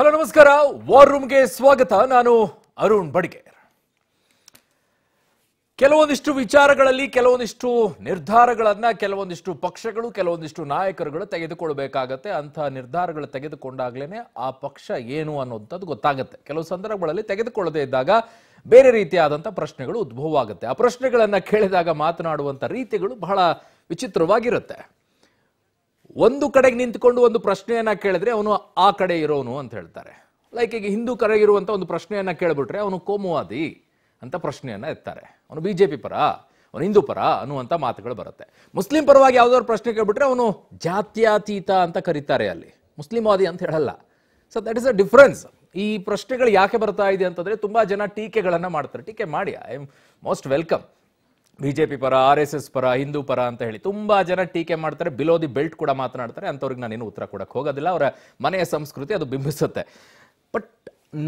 hello ನಮಸ್ಕಾರ war ರೂಮ್ಗೆ ಸ್ವಾಗತ ನಾನು ಅರುಣ್ ಬಡಿಗೆ ಕೆಲವೊಂದಿಷ್ಟು ವಿಚಾರಗಳಲ್ಲಿ ಕೆಲವೊಂದಿಷ್ಟು ನಿರ್ಧಾರಗಳನ್ನ ಕೆಲವೊಂದಿಷ್ಟು ಪಕ್ಷಗಳು ಕೆಲವೊಂದಿಷ್ಟು ನಾಯಕರುಗಳು ತೆಗೆದುಕೊಳ್ಬೇಕಾಗತ್ತೆ ಅಂತ ನಿರ್ಧಾರಗಳು ತೆಗೆದುಕೊಂಡಾಗ್ಲೇನೆ ಆ ಪಕ್ಷ ಏನು ಅನ್ನುವಂಥದ್ದು ಗೊತ್ತಾಗುತ್ತೆ ಕೆಲವು ಸಂದರ್ಭಗಳಲ್ಲಿ ತೆಗೆದುಕೊಳ್ಳದೇ ಇದ್ದಾಗ ಬೇರೆ ರೀತಿಯಾದಂಥ ಪ್ರಶ್ನೆಗಳು ಉದ್ಭವ ಆಗುತ್ತೆ ಆ ಪ್ರಶ್ನೆಗಳನ್ನು ಕೇಳಿದಾಗ ಮಾತನಾಡುವಂಥ ರೀತಿಗಳು ಬಹಳ ವಿಚಿತ್ರವಾಗಿರುತ್ತೆ ಒಂದು ಕಡೆಗೆ ನಿಂತ್ಕೊಂಡು ಒಂದು ಪ್ರಶ್ನೆಯನ್ನ ಕೇಳಿದ್ರೆ ಅವನು ಆ ಕಡೆ ಇರೋನು ಅಂತ ಹೇಳ್ತಾರೆ ಲೈಕ್ ಈಗ ಹಿಂದೂ ಕಡೆಗೆ ಒಂದು ಪ್ರಶ್ನೆಯನ್ನ ಕೇಳ್ಬಿಟ್ರೆ ಅವನು ಕೋಮುವಾದಿ ಅಂತ ಪ್ರಶ್ನೆಯನ್ನ ಎತ್ತಾರೆ ಅವನು ಬಿ ಜೆ ಪಿ ಪರ ಅವನು ಹಿಂದೂ ಪರ ಅನ್ನುವಂಥ ಮಾತುಗಳು ಬರುತ್ತೆ ಮುಸ್ಲಿಂ ಪರವಾಗಿ ಯಾವುದಾದ್ರು ಪ್ರಶ್ನೆ ಕೇಳ್ಬಿಟ್ರೆ ಅವನು ಜಾತ್ಯಾತೀತ ಅಂತ ಕರೀತಾರೆ ಅಲ್ಲಿ ಮುಸ್ಲಿಂವಾದಿ ಅಂತ ಹೇಳಲ್ಲ so that is a difference ಈ ಪ್ರಶ್ನೆಗಳು ಯಾಕೆ ಬರ್ತಾ ಇದೆ ಅಂತಂದರೆ ತುಂಬ ಜನ ಟೀಕೆಗಳನ್ನು ಮಾಡ್ತಾರೆ ಟೀಕೆ ಮಾಡಿ I am most welcome BJP ಪರ ಆರ್ ಎಸ್ ಎಸ್ ಪರ ಹಿಂದೂ ಪರ ಅಂತ ಹೇಳಿ ತುಂಬ ಜನ ಟೀಕೆ ಮಾಡ್ತಾರೆ ಬಿಲೋ ದಿ ಬೆಲ್ಟ್ ಕೂಡ ಮಾತನಾಡ್ತಾರೆ ಅಂಥವ್ರಿಗೆ ನಾನೇನು ಉತ್ತರ ಕೊಡಕ್ಕೆ ಹೋಗೋದಿಲ್ಲ ಅವರ ಮನೆಯ ಸಂಸ್ಕೃತಿ ಅದು ಬಿಂಬಿಸುತ್ತೆ ಬಟ್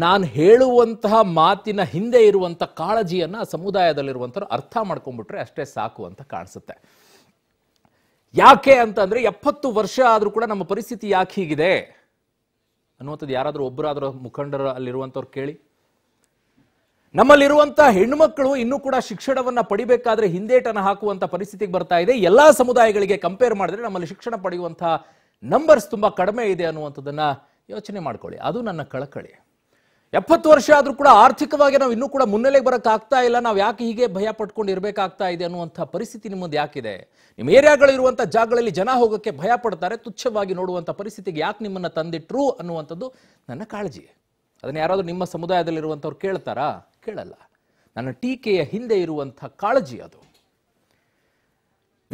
ನಾನು ಹೇಳುವಂತಹ ಮಾತಿನ ಹಿಂದೆ ಇರುವಂಥ ಕಾಳಜಿಯನ್ನು ಸಮುದಾಯದಲ್ಲಿರುವಂಥವ್ರು ಅರ್ಥ ಮಾಡ್ಕೊಂಡ್ಬಿಟ್ರೆ ಅಷ್ಟೇ ಸಾಕು ಅಂತ ಕಾಣಿಸುತ್ತೆ ಯಾಕೆ ಅಂತಂದರೆ ಎಪ್ಪತ್ತು ವರ್ಷ ಆದರೂ ಕೂಡ ನಮ್ಮ ಪರಿಸ್ಥಿತಿ ಯಾಕೆ ಹೀಗಿದೆ ಅನ್ನುವಂಥದ್ದು ಯಾರಾದರೂ ಒಬ್ಬರಾದರೂ ಮುಖಂಡರು ಅಲ್ಲಿರುವಂಥವ್ರು ಕೇಳಿ ನಮ್ಮಲ್ಲಿರುವಂಥ ಹೆಣ್ಣುಮಕ್ಕಳು ಇನ್ನೂ ಕೂಡ ಶಿಕ್ಷಣವನ್ನು ಪಡಿಬೇಕಾದ್ರೆ ಹಿಂದೇಟನ ಹಾಕುವಂಥ ಪರಿಸ್ಥಿತಿಗೆ ಬರ್ತಾ ಇದೆ ಎಲ್ಲ ಸಮುದಾಯಗಳಿಗೆ ಕಂಪೇರ್ ಮಾಡಿದ್ರೆ ನಮ್ಮಲ್ಲಿ ಶಿಕ್ಷಣ ಪಡೆಯುವಂತಹ ನಂಬರ್ಸ್ ತುಂಬ ಕಡಿಮೆ ಇದೆ ಅನ್ನುವಂಥದ್ದನ್ನ ಯೋಚನೆ ಮಾಡ್ಕೊಳ್ಳಿ ಅದು ನನ್ನ ಕಳಕಳಿ ಎಪ್ಪತ್ತು ವರ್ಷ ಆದರೂ ಕೂಡ ಆರ್ಥಿಕವಾಗಿ ನಾವು ಇನ್ನೂ ಕೂಡ ಮುನ್ನೆಲೆಗೆ ಬರೋಕ್ಕಾಗ್ತಾ ಇಲ್ಲ ನಾವು ಯಾಕೆ ಹೀಗೆ ಭಯ ಪಟ್ಕೊಂಡು ಇರಬೇಕಾಗ್ತಾ ಇದೆ ಅನ್ನುವಂಥ ಪರಿಸ್ಥಿತಿ ನಿಮ್ಮದು ಯಾಕಿದೆ ನಿಮ್ಮ ಏರಿಯಾಗಳಿರುವಂಥ ಜಾಗಗಳಲ್ಲಿ ಜನ ಹೋಗೋಕ್ಕೆ ಭಯ ಪಡ್ತಾರೆ ತುಚ್ಛವಾಗಿ ನೋಡುವಂಥ ಪರಿಸ್ಥಿತಿಗೆ ಯಾಕೆ ನಿಮ್ಮನ್ನು ತಂದಿಟ್ರು ಅನ್ನುವಂಥದ್ದು ನನ್ನ ಕಾಳಜಿ ಅದನ್ನು ಯಾರಾದರೂ ನಿಮ್ಮ ಸಮುದಾಯದಲ್ಲಿರುವಂಥವ್ರು ಕೇಳ್ತಾರಾ ಕೇಳಲ್ಲ ನನ್ನ ಟೀಕೆಯ ಹಿಂದೆ ಇರುವಂಥ ಕಾಳಜಿ ಅದು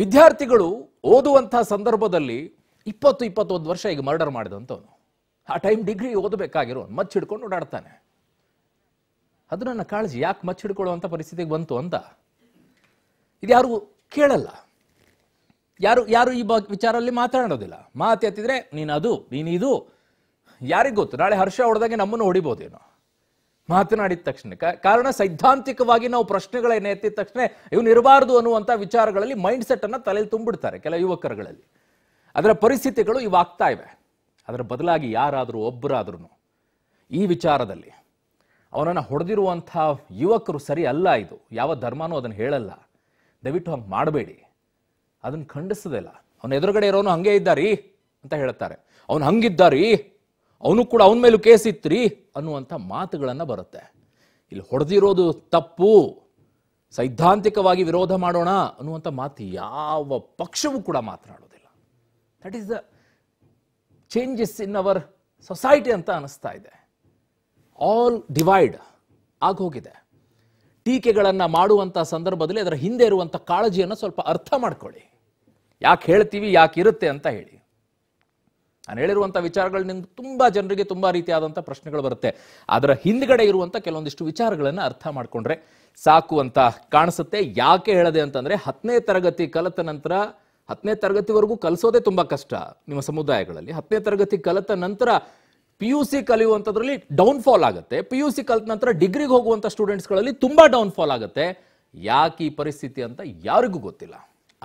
ವಿದ್ಯಾರ್ಥಿಗಳು ಓದುವಂತಹ ಸಂದರ್ಭದಲ್ಲಿ ಇಪ್ಪತ್ತು ಇಪ್ಪತ್ತೊಂದು ವರ್ಷ ಈಗ ಮರ್ಡರ್ ಮಾಡಿದಂಥವನು ಆ ಟೈಮ್ ಡಿಗ್ರಿ ಓದಬೇಕಾಗಿರೋ ಹಿಡ್ಕೊಂಡು ಓಡಾಡ್ತಾನೆ ಅದು ನನ್ನ ಕಾಳಜಿ ಯಾಕೆ ಹಿಡ್ಕೊಳ್ಳುವಂಥ ಪರಿಸ್ಥಿತಿಗೆ ಬಂತು ಅಂತ ಇದು ಯಾರು ಕೇಳಲ್ಲ ಯಾರು ಯಾರು ಈ ವಿಚಾರದಲ್ಲಿ ವಿಚಾರದಲ್ಲಿ ಮಾತಾಡೋದಿಲ್ಲ ಮಾತು ಎತ್ತಿದ್ರೆ ನೀನು ಅದು ನೀನು ಇದು ಯಾರಿಗೂ ಗೊತ್ತು ನಾಳೆ ಹರ್ಷ ಹೊಡೆದಾಗೆ ನಮ್ಮನ್ನು ಹೊಡಿಬೋದೇನೋ ಮಾತನಾಡಿದ ತಕ್ಷಣಕ್ಕೆ ಕಾರಣ ಸೈದ್ಧಾಂತಿಕವಾಗಿ ನಾವು ಪ್ರಶ್ನೆಗಳನ್ನ ಎತ್ತಿದ ತಕ್ಷಣ ಇವನು ಇರಬಾರದು ಅನ್ನುವಂಥ ವಿಚಾರಗಳಲ್ಲಿ ಮೈಂಡ್ ಸೆಟ್ ಅನ್ನು ತಲೆಯಲ್ಲಿ ತುಂಬಿಡ್ತಾರೆ ಕೆಲ ಯುವಕರುಗಳಲ್ಲಿ ಅದರ ಪರಿಸ್ಥಿತಿಗಳು ಇವಾಗ್ತಾ ಇವೆ ಅದರ ಬದಲಾಗಿ ಯಾರಾದರೂ ಒಬ್ಬರಾದ್ರೂ ಈ ವಿಚಾರದಲ್ಲಿ ಅವನನ್ನು ಹೊಡೆದಿರುವಂಥ ಯುವಕರು ಸರಿ ಅಲ್ಲ ಇದು ಯಾವ ಧರ್ಮನೂ ಅದನ್ನು ಹೇಳಲ್ಲ ದಯವಿಟ್ಟು ಹಂಗೆ ಮಾಡಬೇಡಿ ಅದನ್ನು ಖಂಡಿಸೋದಿಲ್ಲ ಅವನ ಎದುರುಗಡೆ ಇರೋನು ಹಂಗೆ ಇದ್ದಾರಿ ಅಂತ ಹೇಳ್ತಾರೆ ಅವನು ಹಂಗಿದ್ದಾರೀ ಅವನು ಕೂಡ ಅವನ ಮೇಲೂ ಕೇಸ್ ಕೇಸಿತ್ರಿ ಅನ್ನುವಂಥ ಮಾತುಗಳನ್ನು ಬರುತ್ತೆ ಇಲ್ಲಿ ಹೊಡೆದಿರೋದು ತಪ್ಪು ಸೈದ್ಧಾಂತಿಕವಾಗಿ ವಿರೋಧ ಮಾಡೋಣ ಅನ್ನುವಂಥ ಮಾತು ಯಾವ ಪಕ್ಷವೂ ಕೂಡ ಮಾತನಾಡೋದಿಲ್ಲ that is the changes in our society ಅಂತ ಅನಿಸ್ತಾ ಇದೆ ಆಲ್ ಡಿವೈಡ್ ಆಗೋಗಿದೆ ಟೀಕೆಗಳನ್ನು ಮಾಡುವಂಥ ಸಂದರ್ಭದಲ್ಲಿ ಅದರ ಹಿಂದೆ ಇರುವಂಥ ಕಾಳಜಿಯನ್ನು ಸ್ವಲ್ಪ ಅರ್ಥ ಮಾಡ್ಕೊಳ್ಳಿ ಯಾಕೆ ಹೇಳ್ತೀವಿ ಯಾಕೆ ಇರುತ್ತೆ ಅಂತ ಹೇಳಿ ನಾನು ಹೇಳಿರುವಂಥ ವಿಚಾರಗಳಿಂದ ತುಂಬ ಜನರಿಗೆ ತುಂಬ ರೀತಿಯಾದಂಥ ಪ್ರಶ್ನೆಗಳು ಬರುತ್ತೆ ಅದರ ಹಿಂದ್ಗಡೆ ಇರುವಂಥ ಕೆಲವೊಂದಿಷ್ಟು ವಿಚಾರಗಳನ್ನು ಅರ್ಥ ಮಾಡಿಕೊಂಡ್ರೆ ಸಾಕು ಅಂತ ಕಾಣಿಸುತ್ತೆ ಯಾಕೆ ಹೇಳದೆ ಅಂತಂದರೆ ಹತ್ತನೇ ತರಗತಿ ಕಲಿತ ನಂತರ ಹತ್ತನೇ ತರಗತಿವರೆಗೂ ಕಲಿಸೋದೇ ತುಂಬ ಕಷ್ಟ ನಿಮ್ಮ ಸಮುದಾಯಗಳಲ್ಲಿ ಹತ್ತನೇ ತರಗತಿ ಕಲಿತ ನಂತರ ಪಿ ಯು ಸಿ ಕಲಿಯುವಂಥದ್ರಲ್ಲಿ ಡೌನ್ಫಾಲ್ ಆಗುತ್ತೆ ಪಿ ಯು ಸಿ ಕಲಿತ ನಂತರ ಡಿಗ್ರಿಗೆ ಹೋಗುವಂಥ ಸ್ಟೂಡೆಂಟ್ಸ್ಗಳಲ್ಲಿ ತುಂಬ ಡೌನ್ಫಾಲ್ ಆಗುತ್ತೆ ಯಾಕೆ ಈ ಪರಿಸ್ಥಿತಿ ಅಂತ ಯಾರಿಗೂ ಗೊತ್ತಿಲ್ಲ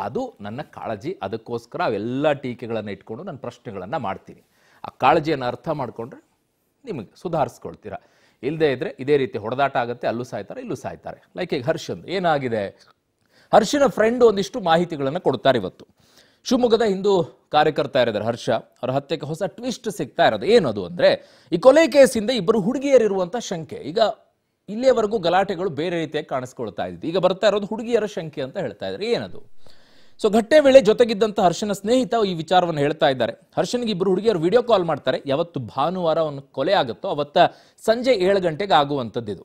ಅದು ನನ್ನ ಕಾಳಜಿ ಅದಕ್ಕೋಸ್ಕರ ಅವೆಲ್ಲ ಟೀಕೆಗಳನ್ನು ಇಟ್ಕೊಂಡು ನಾನು ಪ್ರಶ್ನೆಗಳನ್ನು ಮಾಡ್ತೀನಿ ಆ ಕಾಳಜಿಯನ್ನು ಅರ್ಥ ಮಾಡಿಕೊಂಡ್ರೆ ನಿಮಗೆ ಸುಧಾರಿಸ್ಕೊಳ್ತೀರಾ ಇಲ್ಲದೇ ಇದ್ದರೆ ಇದೇ ರೀತಿ ಹೊಡೆದಾಟ ಆಗುತ್ತೆ ಅಲ್ಲೂ ಸಾಯ್ತಾರೆ ಇಲ್ಲೂ ಸಾಯ್ತಾರೆ ಲೈಕ್ ಈಗ ಹರ್ಷನ್ ಏನಾಗಿದೆ ಹರ್ಷನ ಫ್ರೆಂಡ್ ಒಂದಿಷ್ಟು ಮಾಹಿತಿಗಳನ್ನು ಕೊಡ್ತಾರೆ ಇವತ್ತು ಶಿವಮೊಗ್ಗದ ಹಿಂದೂ ಕಾರ್ಯಕರ್ತ ಇರಿದ್ದಾರೆ ಹರ್ಷ ಅವರ ಹತ್ಯೆಗೆ ಹೊಸ ಟ್ವಿಸ್ಟ್ ಸಿಗ್ತಾ ಇರೋದು ಏನದು ಅಂದರೆ ಈ ಕೊಲೆ ಕೇಸಿಂದ ಇಬ್ಬರು ಹುಡುಗಿಯರಿರುವಂಥ ಶಂಕೆ ಈಗ ಇಲ್ಲಿಯವರೆಗೂ ಗಲಾಟೆಗಳು ಬೇರೆ ರೀತಿಯಾಗಿ ಕಾಣಿಸ್ಕೊಳ್ತಾ ಇದ್ದಿದ್ದು ಈಗ ಬರ್ತಾ ಇರೋದು ಹುಡುಗಿಯರ ಶಂಕೆ ಅಂತ ಹೇಳ್ತಾ ಇದ್ದಾರೆ ಏನದು ಸೊ ಘಟ್ಟೆ ವೇಳೆ ಜೊತೆಗಿದ್ದಂಥ ಹರ್ಷನ ಸ್ನೇಹಿತ ಈ ವಿಚಾರವನ್ನು ಹೇಳ್ತಾ ಇದ್ದಾರೆ ಹರ್ಷನ್ಗೆ ಇಬ್ಬರು ಹುಡುಗಿಯರು ವಿಡಿಯೋ ಕಾಲ್ ಮಾಡ್ತಾರೆ ಯಾವತ್ತು ಭಾನುವಾರ ಅವನು ಕೊಲೆ ಆಗುತ್ತೋ ಅವತ್ತ ಸಂಜೆ ಏಳು ಗಂಟೆಗೆ ಇದು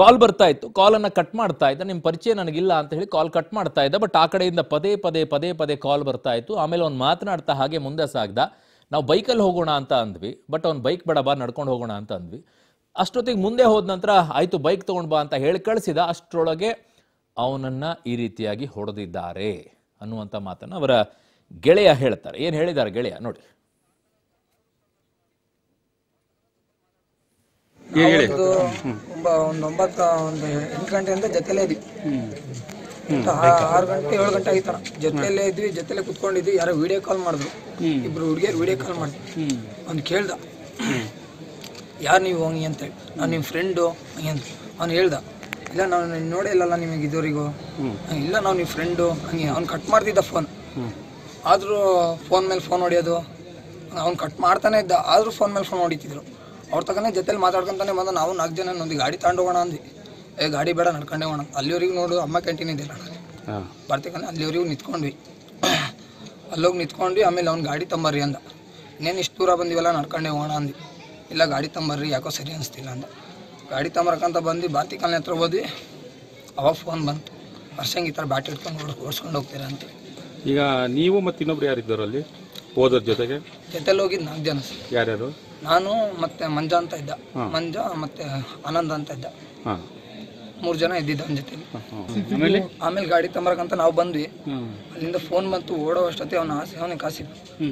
ಕಾಲ್ ಬರ್ತಾ ಇತ್ತು ಕಾಲನ್ನು ಕಟ್ ಮಾಡ್ತಾ ಇದ್ದ ನಿಮ್ಮ ಪರಿಚಯ ನನಗಿಲ್ಲ ಅಂತ ಹೇಳಿ ಕಾಲ್ ಕಟ್ ಮಾಡ್ತಾ ಇದ್ದ ಬಟ್ ಆ ಕಡೆಯಿಂದ ಪದೇ ಪದೇ ಪದೇ ಪದೇ ಕಾಲ್ ಬರ್ತಾ ಇತ್ತು ಆಮೇಲೆ ಅವ್ನು ಮಾತನಾಡ್ತಾ ಹಾಗೆ ಮುಂದೆ ಸಾಗ್ದ ನಾವು ಬೈಕಲ್ಲಿ ಹೋಗೋಣ ಅಂತ ಅಂದ್ವಿ ಬಟ್ ಅವ್ನು ಬೈಕ್ ಬೇಡ ಬಾ ನಡ್ಕೊಂಡು ಹೋಗೋಣ ಅಂತ ಅಂದ್ವಿ ಅಷ್ಟೊತ್ತಿಗೆ ಮುಂದೆ ಹೋದ ನಂತರ ಆಯಿತು ಬೈಕ್ ತೊಗೊಂಡು ಬಾ ಅಂತ ಹೇಳಿ ಕಳಿಸಿದ ಅಷ್ಟರೊಳಗೆ ಅವನನ್ನ ಈ ರೀತಿಯಾಗಿ ಹೊಡೆದಿದ್ದಾರೆ ಅನ್ನುವಂತ ಮಾತನ್ನ ಅವರ ಗೆಳೆಯ ಹೇಳ್ತಾರೆ ಏನು ಹೇಳಿದ್ದಾರೆ ಗೆಳೆಯ ನೋಡಿ ಒಂದ್ ಒಂಬತ್ತು ಒಂದು ಎಂಟು ಗಂಟೆಯಿಂದ ಜೊತೆಲೇ ಇದ್ವಿ ಆರು ಗಂಟೆ ಏಳು ಗಂಟೆ ಆಗಿತ್ತಾರ ಜೊತೆಲ್ಲೇ ಇದ್ವಿ ಜೊತೆಲೆ ಕುತ್ಕೊಂಡಿದ್ವಿ ಯಾರೋ ವಿಡಿಯೋ ಕಾಲ್ ಮಾಡಿದ್ರು ಇಬ್ರು ಹುಡುಗಿಯರು ವಿಡಿಯೋ ಕಾಲ್ ಮಾಡಿ ಅವ್ನು ಕೇಳ್ದ ಯಾರು ನೀವು ಹಂಗೆ ಅಂತೇಳಿ ನಾನು ನಿಮ್ಮ ಫ್ರೆಂಡು ಅಂತ ಅವ್ನು ಹೇಳ್ದ ಇಲ್ಲ ನಾವು ನಿನ್ನ ಇಲ್ಲಲ್ಲ ನಿಮಗೆ ಇದುವರೆಗೂ ಇಲ್ಲ ನಾವು ನಿಮ್ಮ ಫ್ರೆಂಡು ಹಂಗೆ ಅವ್ನು ಕಟ್ ಮಾಡ್ತಿದ್ದ ಫೋನ್ ಆದರೂ ಫೋನ್ ಮೇಲೆ ಫೋನ್ ಹೊಡಿಯೋದು ಅವ್ನು ಕಟ್ ಮಾಡ್ತಾನೆ ಇದ್ದ ಆದರೂ ಫೋನ್ ಮೇಲೆ ಫೋನ್ ಹೊಡಿತಿದ್ರು ಅವ್ರ ತಗೊಂಡೇ ಜೊತೆಲಿ ಮಾತಾಡ್ಕೊಂತಾನೆ ಬಂದ ನಾವು ನಾಲ್ಕು ಜನ ಒಂದು ಗಾಡಿ ತಗೊಂಡು ಹೋಗೋಣ ಅಂದ್ವಿ ಏ ಗಾಡಿ ಬೇಡ ನಡ್ಕೊಂಡೇ ಹೋಗೋಣ ಅಲ್ಲಿವ್ರಿಗೆ ನೋಡು ಅಮ್ಮ ಕ್ಯಾಂಟೀನ್ ಇದೆ ಬರ್ತಿಕಂದ್ರೆ ಅಲ್ಲಿವರಿಗೂ ನಿಂತ್ಕೊಂಡ್ವಿ ಅಲ್ಲೋಗಿ ನಿಂತ್ಕೊಂಡ್ವಿ ಆಮೇಲೆ ಅವ್ನು ಗಾಡಿ ತಂಬರ್ರಿ ಅಂದ ಇನ್ನೇನು ಇಷ್ಟು ದೂರ ಬಂದಿವಲ್ಲ ನಡ್ಕೊಂಡೆ ಹೋಗೋಣ ಅಂದ್ವಿ ಇಲ್ಲ ಗಾಡಿ ತಂಬರ್ರಿ ಯಾಕೋ ಸರಿ ಅನಿಸ್ತಿಲ್ಲ ಅಂದ ಗಾಡಿ ತಮರ್ಕಂತ ಬಂದು ಬಾತಿ ಕಾಲಿನ ಹತ್ರ ಹೋದ್ವಿ ಅವಾಗ ಫೋನ್ ಬಂತು ವರ್ಷಂಗೆ ಈ ಥರ ಬ್ಯಾಟ್ ಇಟ್ಕೊಂಡು ಓಡಿಸ್ಕೊಂಡು ಹೋಗ್ತೀರ ಅಂತ ಈಗ ನೀವು ಮತ್ತು ಇನ್ನೊಬ್ರು ಯಾರಿದ್ದರು ಅಲ್ಲಿ ಓದೋದ್ರ ಜೊತೆಗೆ ಜೊತೆಲಿ ಹೋಗಿದ್ದು ನಾಲ್ಕು ಜನ ಸರ್ ಯಾರ್ಯಾರು ನಾನು ಮತ್ತು ಮಂಜ ಅಂತ ಇದ್ದ ಮಂಜ ಮತ್ತು ಆನಂದ ಅಂತ ಇದ್ದ ಮೂರು ಜನ ಇದ್ದಿದ್ದ ಅವನ ಜೊತೆ ಆಮೇಲೆ ಗಾಡಿ ತಂಬರಕ್ಕಂತ ನಾವು ಬಂದ್ವಿ ಅಲ್ಲಿಂದ ಫೋನ್ ಬಂತು ಓಡೋ ಅಷ್ಟೊತ್ತಿ ಅವನ ಆಸೆ ಅವನಿಗೆ ಕಾಸಿ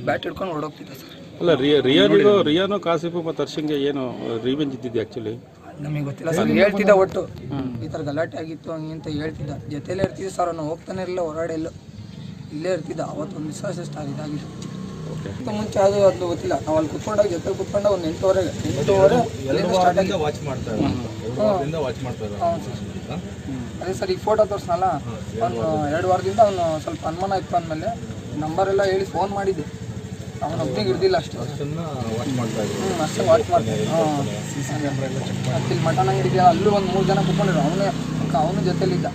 ಬ್ಯಾಟ್ ಹಿಡ್ಕೊಂಡು ಓಡೋಗ್ತಿದ್ದ ಸರ್ ಅಲ್ಲ ರಿಯಾ ರಿಯಾನಿಗೂ ರಿಯಾನು ಕಾಸಿಪು ಮತ್ತು ಹರ್ಷಂಗೆ ಏನು ರಿವೆಂಜ್ ಇದ್ದಿದ್ದು ಆ್ಯಕ್ಚುಲಿ ನಮಗೆ ಗೊತ್ತಿಲ್ಲ ಸರ್ ಹೇಳ್ತಿದ್ದ ಒಟ್ಟು ಈ ಥರ ಗಲಾಟೆ ಆಗಿತ್ತು ಹಂಗೆ ಅಂತ ಹೇಳ್ತಿದ್ದ ಜೊತೆಲೇ ಇರ್ತಿದ್ದೆ ಸರ್ ಅವನು ಹೋಗ್ತಾನೆ ಇರಲಿಲ್ಲ ಎಲ್ಲೋ ಇಲ್ಲೇ ಇರ್ತಿದ್ದ ಅವತ್ತೊಂದು ದಿವಸ ಅಷ್ಟು ಆಗಿದೆ ಮುಂಚೆ ಅದು ಅದು ಗೊತ್ತಿಲ್ಲ ನಾವು ಅಲ್ಲಿ ಕುತ್ಕೊಂಡಾಗ ಜೊತೆ ಕುತ್ಕೊಂಡಾಗ ಒಂದು ಎಂಟುವರೆಗೆ ಅದೇ ಸರ್ ಈಗ ಫೋಟೋ ತೋರಿಸ್ನಲ್ಲ ಅವನು ಎರಡು ವಾರದಿಂದ ಅವನು ಸ್ವಲ್ಪ ಅನುಮಾನ ಇತ್ತು ಅಂದಮೇಲೆ ನಂಬರೆಲ್ಲ ಹೇಳಿ ಫೋನ್ ಮಾಡಿದ್ದೆ ಅವನೊಬ್ಬನಿಗೆ ಇರ್ದಿಲ್ಲ ಅಷ್ಟು ಅಷ್ಟೇ ವಾಚ್ ಮಾಡ್ತೀನಿ ಅಲ್ಲಿ ಮಟನ ಹಿಡಿದ ಅಲ್ಲೂ ಒಂದು ಮೂರು ಜನ ಕುತ್ಕೊಂಡಿರೋ ಅವನೇ ಅವನ ಜೊತೆಲಿದ್ದ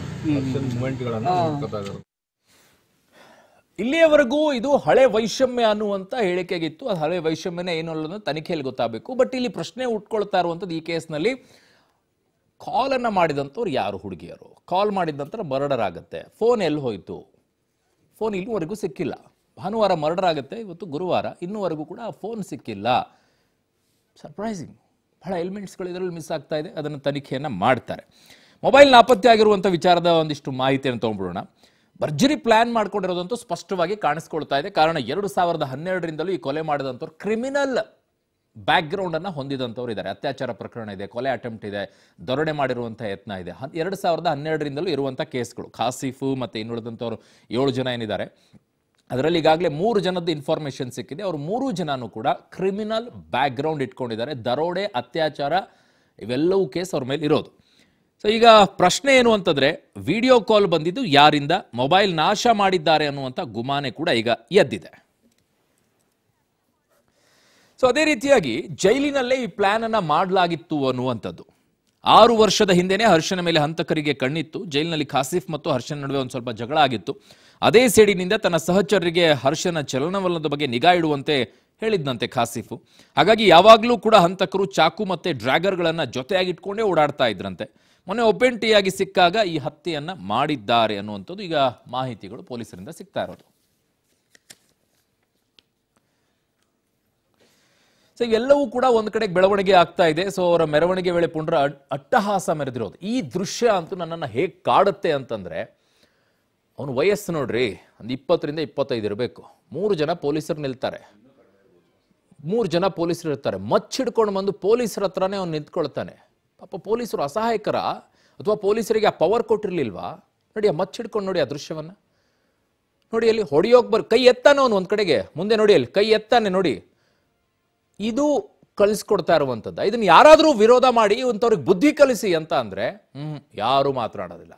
ಇಲ್ಲಿಯವರೆಗೂ ಇದು ಹಳೆ ವೈಷಮ್ಯ ಅನ್ನುವಂಥ ಹೇಳಿಕೆಗಿತ್ತು ಅದು ಹಳೆ ವೈಷಮ್ಯನ ಏನು ಅನ್ನೋದು ತನಿಖೆಯಲ್ಲಿ ಗೊತ್ತಾಗಬೇಕು ಬಟ್ ಇಲ್ಲಿ ಪ್ರಶ್ನೆ ಉಟ್ಕೊಳ್ತಾ ಇರುವಂಥದ್ದು ಈ ಕೇಸ್ನಲ್ಲಿ ಕಾಲನ್ನು ಮಾಡಿದಂಥವ್ರು ಯಾರು ಹುಡುಗಿಯರು ಕಾಲ್ ಮಾಡಿದ ನಂತರ ಮರ್ಡರ್ ಆಗುತ್ತೆ ಫೋನ್ ಎಲ್ಲಿ ಹೋಯಿತು ಫೋನ್ ಇಲ್ಲಿವರೆಗೂ ಸಿಕ್ಕಿಲ್ಲ ಭಾನುವಾರ ಮರ್ಡರ್ ಆಗುತ್ತೆ ಇವತ್ತು ಗುರುವಾರ ಇನ್ನೂವರೆಗೂ ಕೂಡ ಫೋನ್ ಸಿಕ್ಕಿಲ್ಲ ಸರ್ಪ್ರೈಸಿಂಗ್ ಬಹಳ ಎಲಿಮೆಂಟ್ಸ್ಗಳು ಇದರಲ್ಲಿ ಮಿಸ್ ಆಗ್ತಾ ಇದೆ ಅದನ್ನು ತನಿಖೆಯನ್ನು ಮಾಡ್ತಾರೆ ಮೊಬೈಲ್ ನಾಪತ್ತೆ ಆಗಿರುವಂಥ ವಿಚಾರದ ಒಂದಿಷ್ಟು ಮಾಹಿತಿಯನ್ನು ತೊಗೊಂಡ್ಬಿಡೋಣ ಭರ್ಜರಿ ಪ್ಲ್ಯಾನ್ ಮಾಡ್ಕೊಂಡಿರೋದಂತೂ ಸ್ಪಷ್ಟವಾಗಿ ಕಾಣಿಸ್ಕೊಳ್ತಾ ಇದೆ ಕಾರಣ ಎರಡು ಸಾವಿರದ ಹನ್ನೆರಡರಿಂದಲೂ ಈ ಕೊಲೆ ಮಾಡಿದಂಥವ್ರು ಕ್ರಿಮಿನಲ್ ಬ್ಯಾಕ್ಗ್ರೌಂಡನ್ನು ಹೊಂದಿದಂಥವ್ರು ಇದ್ದಾರೆ ಅತ್ಯಾಚಾರ ಪ್ರಕರಣ ಇದೆ ಕೊಲೆ ಅಟೆಂಪ್ಟ್ ಇದೆ ದೊರಡೆ ಮಾಡಿರುವಂಥ ಯತ್ನ ಇದೆ ಎರಡು ಸಾವಿರದ ಹನ್ನೆರಡರಿಂದಲೂ ಇರುವಂಥ ಕೇಸ್ಗಳು ಖಾಸಿಫು ಮತ್ತು ಇನ್ನುಳಿದಂಥವ್ರು ಏಳು ಜನ ಏನಿದ್ದಾರೆ ಅದರಲ್ಲಿ ಈಗಾಗಲೇ ಮೂರು ಜನದ ಇನ್ಫಾರ್ಮೇಷನ್ ಸಿಕ್ಕಿದೆ ಅವರು ಮೂರು ಜನನೂ ಕೂಡ ಕ್ರಿಮಿನಲ್ ಬ್ಯಾಕ್ಗ್ರೌಂಡ್ ಇಟ್ಕೊಂಡಿದ್ದಾರೆ ದರೋಡೆ ಅತ್ಯಾಚಾರ ಇವೆಲ್ಲವೂ ಕೇಸ್ ಅವ್ರ ಮೇಲೆ ಇರೋದು ಸೊ ಈಗ ಪ್ರಶ್ನೆ ಏನು ಅಂತಂದರೆ ವಿಡಿಯೋ ಕಾಲ್ ಬಂದಿದ್ದು ಯಾರಿಂದ ಮೊಬೈಲ್ ನಾಶ ಮಾಡಿದ್ದಾರೆ ಅನ್ನುವಂಥ ಗುಮಾನೆ ಕೂಡ ಈಗ ಎದ್ದಿದೆ ಸೊ ಅದೇ ರೀತಿಯಾಗಿ ಜೈಲಿನಲ್ಲೇ ಈ ಪ್ಲಾನ್ ಅನ್ನ ಮಾಡಲಾಗಿತ್ತು ಅನ್ನುವಂಥದ್ದು ಆರು ವರ್ಷದ ಹಿಂದೆನೆ ಹರ್ಷನ ಮೇಲೆ ಹಂತಕರಿಗೆ ಕಣ್ಣಿತ್ತು ಜೈಲಿನಲ್ಲಿ ಖಾಸಿಫ್ ಮತ್ತು ಹರ್ಷನ್ ನಡುವೆ ಒಂದು ಸ್ವಲ್ಪ ಜಗಳ ಆಗಿತ್ತು ಅದೇ ಸೇಡಿನಿಂದ ತನ್ನ ಸಹಚರರಿಗೆ ಹರ್ಷನ ಚಲನವಲನದ ಬಗ್ಗೆ ನಿಗಾ ಇಡುವಂತೆ ಹೇಳಿದ್ನಂತೆ ಖಾಸಿಫು ಹಾಗಾಗಿ ಯಾವಾಗಲೂ ಕೂಡ ಹಂತಕರು ಚಾಕು ಮತ್ತೆ ಡ್ರ್ಯಾಗರ್ಗಳನ್ನು ಜೊತೆಯಾಗಿಟ್ಕೊಂಡೇ ಓಡಾಡ್ತಾ ಇದ್ರಂತೆ ಮೊನ್ನೆ ಒಬ್ಬೆಂಟಿಯಾಗಿ ಸಿಕ್ಕಾಗ ಈ ಹತ್ಯೆಯನ್ನ ಮಾಡಿದ್ದಾರೆ ಅನ್ನುವಂಥದ್ದು ಈಗ ಮಾಹಿತಿಗಳು ಪೊಲೀಸರಿಂದ ಸಿಗ್ತಾ ಇರೋದು ಸೊ ಎಲ್ಲವೂ ಕೂಡ ಒಂದು ಕಡೆ ಬೆಳವಣಿಗೆ ಆಗ್ತಾ ಇದೆ ಸೊ ಅವರ ಮೆರವಣಿಗೆ ವೇಳೆ ಪುನರ ಅಟ್ಟಹಾಸ ಮೆರೆದಿರೋದು ಈ ದೃಶ್ಯ ಅಂತೂ ನನ್ನನ್ನು ಹೇಗೆ ಕಾಡುತ್ತೆ ಅಂತಂದ್ರೆ ಅವನು ವಯಸ್ಸು ನೋಡ್ರಿ ಒಂದು ಇಪ್ಪತ್ತರಿಂದ ಇಪ್ಪತ್ತೈದು ಇರಬೇಕು ಮೂರು ಜನ ಪೊಲೀಸರು ನಿಲ್ತಾರೆ ಮೂರು ಜನ ಪೊಲೀಸರು ಇರ್ತಾರೆ ಮಚ್ಚಿಡ್ಕೊಂಡು ಬಂದು ಪೊಲೀಸರ ಹತ್ರನೇ ಅವ್ನು ನಿಂತ್ಕೊಳ್ತಾನೆ ಪಾಪ ಪೊಲೀಸರು ಅಸಹಾಯಕರ ಅಥವಾ ಪೊಲೀಸರಿಗೆ ಆ ಪವರ್ ಕೊಟ್ಟಿರಲಿಲ್ವಾ ನೋಡಿ ಆ ಮಚ್ಚಿಡ್ಕೊಂಡು ನೋಡಿ ಆ ದೃಶ್ಯವನ್ನು ನೋಡಿ ಅಲ್ಲಿ ಹೊಡೆಯೋಕೆ ಬರ್ ಕೈ ಎತ್ತಾನೆ ಅವನು ಒಂದು ಕಡೆಗೆ ಮುಂದೆ ನೋಡಿ ಅಲ್ಲಿ ಕೈ ಎತ್ತಾನೆ ನೋಡಿ ಇದು ಕಳಿಸ್ಕೊಡ್ತಾ ಇರುವಂಥದ್ದು ಇದನ್ನು ಯಾರಾದರೂ ವಿರೋಧ ಮಾಡಿ ಇಂಥವ್ರಿಗೆ ಬುದ್ಧಿ ಕಲಿಸಿ ಅಂತ ಅಂದರೆ ಹ್ಞೂ ಯಾರೂ ಮಾತನಾಡೋದಿಲ್ಲ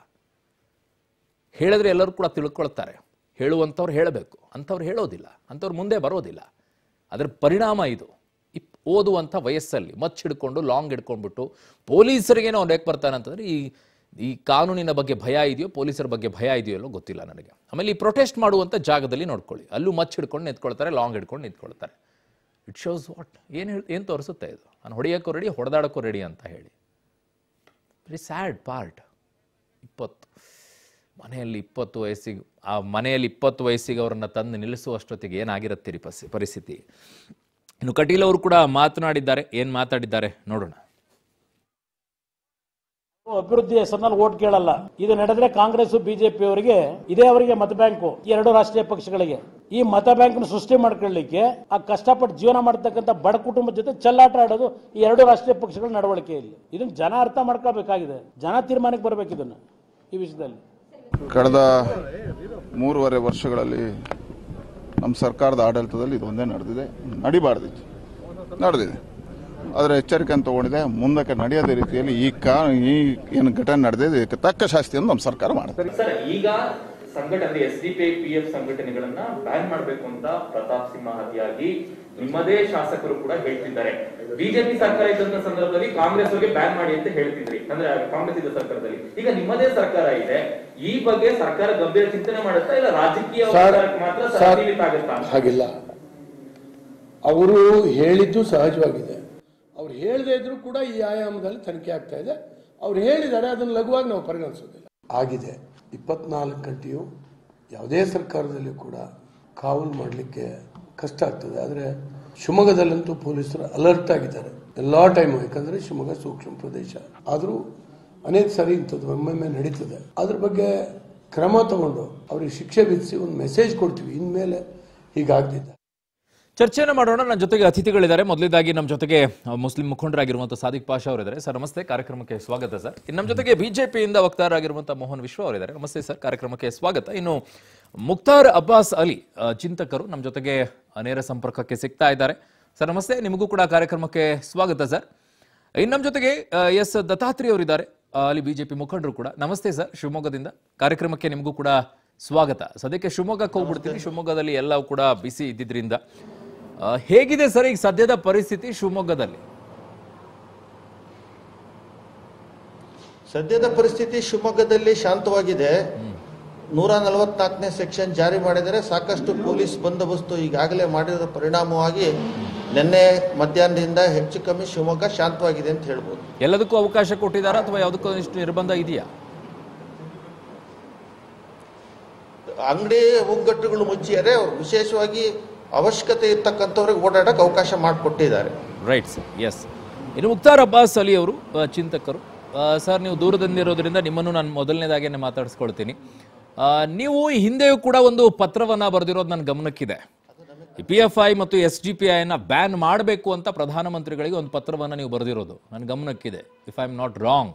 ಹೇಳಿದ್ರೆ ಎಲ್ಲರೂ ಕೂಡ ತಿಳ್ಕೊಳ್ತಾರೆ ಹೇಳುವಂಥವ್ರು ಹೇಳಬೇಕು ಅಂಥವ್ರು ಹೇಳೋದಿಲ್ಲ ಅಂಥವ್ರು ಮುಂದೆ ಬರೋದಿಲ್ಲ ಅದರ ಪರಿಣಾಮ ಇದು ಇಪ್ ಓದುವಂಥ ವಯಸ್ಸಲ್ಲಿ ಹಿಡ್ಕೊಂಡು ಲಾಂಗ್ ಹಿಡ್ಕೊಂಡ್ಬಿಟ್ಟು ಪೊಲೀಸರಿಗೇನೋ ಅವ್ನು ಹೇಗೆ ಬರ್ತಾನೆ ಅಂತಂದರೆ ಈ ಈ ಕಾನೂನಿನ ಬಗ್ಗೆ ಭಯ ಇದೆಯೋ ಪೊಲೀಸರ ಬಗ್ಗೆ ಭಯ ಇದೆಯೋ ಅಲ್ಲೋ ಗೊತ್ತಿಲ್ಲ ನನಗೆ ಆಮೇಲೆ ಈ ಪ್ರೊಟೆಸ್ಟ್ ಮಾಡುವಂಥ ಜಾಗದಲ್ಲಿ ನೋಡ್ಕೊಳ್ಳಿ ಅಲ್ಲೂ ಮಚ್ಚ ಹಿಡ್ಕೊಂಡು ನಿಂತ್ಕೊಳ್ತಾರೆ ಲಾಂಗ್ ಹಿಡ್ಕೊಂಡು ನಿಂತ್ಕೊಳ್ತಾರೆ ಇಟ್ ಶೋಸ್ ವಾಟ್ ಏನು ಹೇಳಿ ಏನು ತೋರಿಸುತ್ತೆ ಇದು ನಾನು ಹೊಡೆಯೋಕ್ಕೂ ರೆಡಿ ಹೊಡೆದಾಡೋಕ್ಕೂ ರೆಡಿ ಅಂತ ಹೇಳಿ ವೆರಿ ಸ್ಯಾಡ್ ಪಾರ್ಟ್ ಇಪ್ಪತ್ತು ಮನೆಯಲ್ಲಿ ಇಪ್ಪತ್ತು ವಯಸ್ಸಿಗೆ ಆ ಮನೆಯಲ್ಲಿ ಇಪ್ಪತ್ತು ವಯಸ್ಸಿಗೆ ಅವರನ್ನು ತಂದು ನಿಲ್ಲಿಸುವಷ್ಟೊತ್ತಿಗೆ ಏನಾಗಿರುತ್ತೆ ಪಸಿ ಪರಿಸ್ಥಿತಿ ಇನ್ನು ಕಟೀಲ್ ಅವರು ಕೂಡ ಮಾತನಾಡಿದ್ದಾರೆ ಏನು ಮಾತಾಡಿದ್ದಾರೆ ನೋಡೋಣ ಅಭಿವೃದ್ಧಿ ಹೆಸರಿನಲ್ಲಿ ಓಟ್ ಕೇಳಲ್ಲ ಇದು ನಡೆದ್ರೆ ಕಾಂಗ್ರೆಸ್ ಬಿಜೆಪಿ ಅವರಿಗೆ ಇದೇ ಅವರಿಗೆ ಮತ ಬ್ಯಾಂಕು ಎರಡು ರಾಷ್ಟ್ರೀಯ ಪಕ್ಷಗಳಿಗೆ ಈ ಮತ ಬ್ಯಾಂಕ್ ಸೃಷ್ಟಿ ಮಾಡ್ಕೊಳ್ಳಿಕ್ಕೆ ಆ ಕಷ್ಟಪಟ್ಟು ಜೀವನ ಮಾಡ್ತಕ್ಕಂಥ ಬಡ ಕುಟುಂಬದ ಜೊತೆ ಚಲ್ಲಾಟ ಆಡೋದು ಈ ಎರಡು ರಾಷ್ಟ್ರೀಯ ಪಕ್ಷಗಳ ನಡವಳಿಕೆ ಇಲ್ಲಿ ಇದನ್ನ ಜನ ಅರ್ಥ ಮಾಡ್ಕೋಬೇಕಾಗಿದೆ ಜನ ತೀರ್ಮಾನಕ್ಕೆ ಬರ್ಬೇಕು ಈ ವಿಷಯದಲ್ಲಿ ಕಳೆದ ಮೂರುವರೆ ವರ್ಷಗಳಲ್ಲಿ ನಮ್ಮ ಸರ್ಕಾರದ ಆಡಳಿತದಲ್ಲಿ ಇದೊಂದೇ ಒಂದೇ ನಡೆದಿದೆ ನಡಿಬಾರ್ದಿತ್ತು ನಡೆದಿದೆ ಅದರ ಎಚ್ಚರಿಕೆಯನ್ನು ತಗೊಂಡಿದೆ ಮುಂದಕ್ಕೆ ನಡೆಯದ ರೀತಿಯಲ್ಲಿ ಈ ಕಾ ಈ ಏನು ಘಟನೆ ನಡೆದಿದೆ ಇದಕ್ಕೆ ತಕ್ಕ ಶಾಸ್ತಿಯನ್ನು ನಮ್ಮ ಸರ್ಕಾರ ಸರ್ ಈಗ ಸಂಘಟನೆ ಎಸ್ ಡಿ ಪಿ ಎಫ್ ಸಂಘಟನೆಗಳನ್ನ ಬ್ಯಾನ್ ಮಾಡಬೇಕು ಅಂತ ಪ್ರತಾಪ್ ಸಿಂಹ ನಿಮ್ಮದೇ ಶಾಸಕರು ಕೂಡ ಹೇಳ್ತಿದ್ದಾರೆ ಬಿಜೆಪಿ ಸರ್ಕಾರ ಇದ್ದಂತ ಸಂದರ್ಭದಲ್ಲಿ ಕಾಂಗ್ರೆಸ್ ಅವರಿಗೆ ಬ್ಯಾನ್ ಮಾಡಿ ಅಂತ ಹೇಳ್ತಿದ್ರಿ ಅಂದ್ರೆ ಕಾಂಗ್ರೆಸ್ ಇದ್ದ ಸರ್ಕಾರದಲ್ಲಿ ಈಗ ನಿಮ್ಮದೇ ಸರ್ಕಾರ ಇದೆ ಈ ಬಗ್ಗೆ ಸರ್ಕಾರ ಗಂಭೀರ ಚಿಂತನೆ ಮಾಡುತ್ತಾ ಇಲ್ಲ ರಾಜಕೀಯ ಮಾತ್ರ ಹಾಗಿಲ್ಲ ಅವರು ಹೇಳಿದ್ದು ಸಹಜವಾಗಿದೆ ಅವ್ರು ಹೇಳದೇ ಇದ್ರು ಕೂಡ ಈ ಆಯಾಮದಲ್ಲಿ ತನಿಖೆ ಆಗ್ತಾ ಇದೆ ಅವ್ರು ಹೇಳಿದ್ದಾರೆ ಅದನ್ನು ಲಘುವಾಗಿ ನಾವು ಪರಿಗಣಿಸೋದಿಲ್ಲ ಆಗಿದೆ ಇಪ್ಪತ್ನಾಲ್ಕು ಗಂಟೆಯು ಯಾವುದೇ ಸರ್ಕಾರದಲ್ಲಿ ಕೂಡ ಕಾವಲು ಮಾಡಲಿಕ್ಕೆ ಕಷ್ಟ ಆಗ್ತದೆ ಆದರೆ ಶಿವಮೊಗ್ಗದಲ್ಲಂತೂ ಪೊಲೀಸರು ಅಲರ್ಟ್ ಆಗಿದ್ದಾರೆ ಎಲ್ಲ ಟೈಮು ಯಾಕಂದರೆ ಶಿವಮೊಗ್ಗ ಸೂಕ್ಷ್ಮ ಪ್ರದೇಶ ಆದರೂ ಅನೇಕ ಸಾರಿ ಇಂಥದ್ದು ಒಮ್ಮೊಮ್ಮೆ ನಡೀತದೆ ಅದ್ರ ಬಗ್ಗೆ ಕ್ರಮ ತಗೊಂಡು ಅವ್ರಿಗೆ ಶಿಕ್ಷೆ ವಿಧಿಸಿ ಒಂದು ಮೆಸೇಜ್ ಕೊಡ್ತೀವಿ ಇನ್ಮೇಲೆ ಹೀಗಾಗ್ತಿದ್ದ ಚರ್ಚೆಯನ್ನು ಮಾಡೋಣ ನನ್ನ ಜೊತೆಗೆ ಅತಿಥಿಗಳಿದ್ದಾರೆ ಮೊದಲಿದ್ದಾಗಿ ನಮ್ಮ ಜೊತೆಗೆ ಮುಸ್ಲಿಂ ಮುಖಂಡರಾಗಿರುವಂತಹ ಸಾದಿಕ್ ಪಾಷಾ ಅವರಿದ್ದಾರೆ ಸರ್ ನಮಸ್ತೆ ಕಾರ್ಯಕ್ರಮಕ್ಕೆ ಸ್ವಾಗತ ಸರ್ ನಮ್ಮ ಜೊತೆಗೆ ಬಿಜೆಪಿಯಿಂದ ವಕ್ತಾರರಾಗಿರುವಂತಹ ಮೋಹನ್ ವಿಶ್ವ ಅವರಿದ್ದಾರೆ ನಮಸ್ತೆ ಸರ್ ಕಾರ್ಯಕ್ರಮಕ್ಕೆ ಸ್ವಾಗತ ಇನ್ನು ಮುಕ್ತಾರ್ ಅಬ್ಬಾಸ್ ಅಲಿ ಚಿಂತಕರು ನಮ್ಮ ಜೊತೆಗೆ ನೇರ ಸಂಪರ್ಕಕ್ಕೆ ಸಿಗ್ತಾ ಇದ್ದಾರೆ ಸರ್ ನಮಸ್ತೆ ನಿಮಗೂ ಕೂಡ ಕಾರ್ಯಕ್ರಮಕ್ಕೆ ಸ್ವಾಗತ ಸರ್ ಇನ್ನು ನಮ್ಮ ಜೊತೆಗೆ ಎಸ್ ದತ್ತಾತ್ರಿ ಅವರಿದ್ದಾರೆ ಅಲ್ಲಿ ಬಿಜೆಪಿ ಮುಖಂಡರು ಕೂಡ ನಮಸ್ತೆ ಸರ್ ಶಿವಮೊಗ್ಗದಿಂದ ಕಾರ್ಯಕ್ರಮಕ್ಕೆ ನಿಮಗೂ ಕೂಡ ಸ್ವಾಗತ ಸದ್ಯಕ್ಕೆ ಶಿವಮೊಗ್ಗಕ್ಕೆ ಹೋಗ್ಬಿಡ್ತೀನಿ ಶಿವಮೊಗ್ಗದಲ್ಲಿ ಎಲ್ಲವೂ ಕೂಡ ಬಿಸಿ ಇದ್ದಿದ್ರಿಂದ ಹೇಗಿದೆ ಸರ್ ಈಗ ಸದ್ಯದ ಪರಿಸ್ಥಿತಿ ಶಿವಮೊಗ್ಗದಲ್ಲಿ ಸದ್ಯದ ಪರಿಸ್ಥಿತಿ ಶಿವಮೊಗ್ಗದಲ್ಲಿ ಶಾಂತವಾಗಿದೆ ನೂರ ನಲವತ್ನಾಲ್ಕನೇ ಸೆಕ್ಷನ್ ಜಾರಿ ಮಾಡಿದರೆ ಸಾಕಷ್ಟು ಪೊಲೀಸ್ ಬಂದೋಬಸ್ತು ಈಗಾಗಲೇ ಮಾಡಿರೋ ಪರಿಣಾಮವಾಗಿ ನಿನ್ನೆ ಮಧ್ಯಾಹ್ನದಿಂದ ಹೆಚ್ಚು ಕಮ್ಮಿ ಶಿವಮೊಗ್ಗ ಶಾಂತವಾಗಿದೆ ಅಂತ ಹೇಳ್ಬೋದು ಎಲ್ಲದಕ್ಕೂ ಅವಕಾಶ ಕೊಟ್ಟಿದ್ದಾರೆ ಅಥವಾ ಯಾವುದಕ್ಕೂ ಇಷ್ಟು ನಿರ್ಬಂಧ ಇದೆಯಾ ಅಂಗಡಿ ಒಗ್ಗಟ್ಟುಗಳು ಮುಚ್ಚಿದರೆ ವಿಶೇಷವಾಗಿ ಅವಶ್ಯಕತೆ ಇರ್ತಕ್ಕಂಥವ್ರಿಗೆ ಓಡಾಡಕ್ಕೆ ಅವಕಾಶ ಮಾಡಿಕೊಟ್ಟಿದ್ದಾರೆ ರೈಟ್ ಸರ್ ಎಸ್ ಇನ್ನು ಮುಕ್ತಾರ್ ಅಬ್ಬಾಸ್ ಅಲಿ ಅವರು ಚಿಂತಕರು ಸರ್ ನೀವು ದೂರದಿಂದಿರೋದ್ರಿಂದ ನಿಮ್ಮನ್ನು ನಾನು ಮೊದಲನೇದಾಗೇನೆ ಮಾತಾಡಿಸ್ಕೊಳ್ತೀನಿ ನೀವು ಹಿಂದೆಯೂ ಕೂಡ ಒಂದು ಪತ್ರವನ್ನು ಬರೆದಿರೋದು ನನ್ನ ಗಮನಕ್ಕಿದೆ ಪಿ ಎಫ್ ಐ ಮತ್ತು ಎಸ್ ಜಿ ಪಿ ಐನ ಬ್ಯಾನ್ ಮಾಡಬೇಕು ಅಂತ ಪ್ರಧಾನಮಂತ್ರಿಗಳಿಗೆ ಒಂದು ಪತ್ರವನ್ನು ನೀವು ಬರೆದಿರೋದು ನನ್ನ ಗಮನಕ್ಕಿದೆ if I am not wrong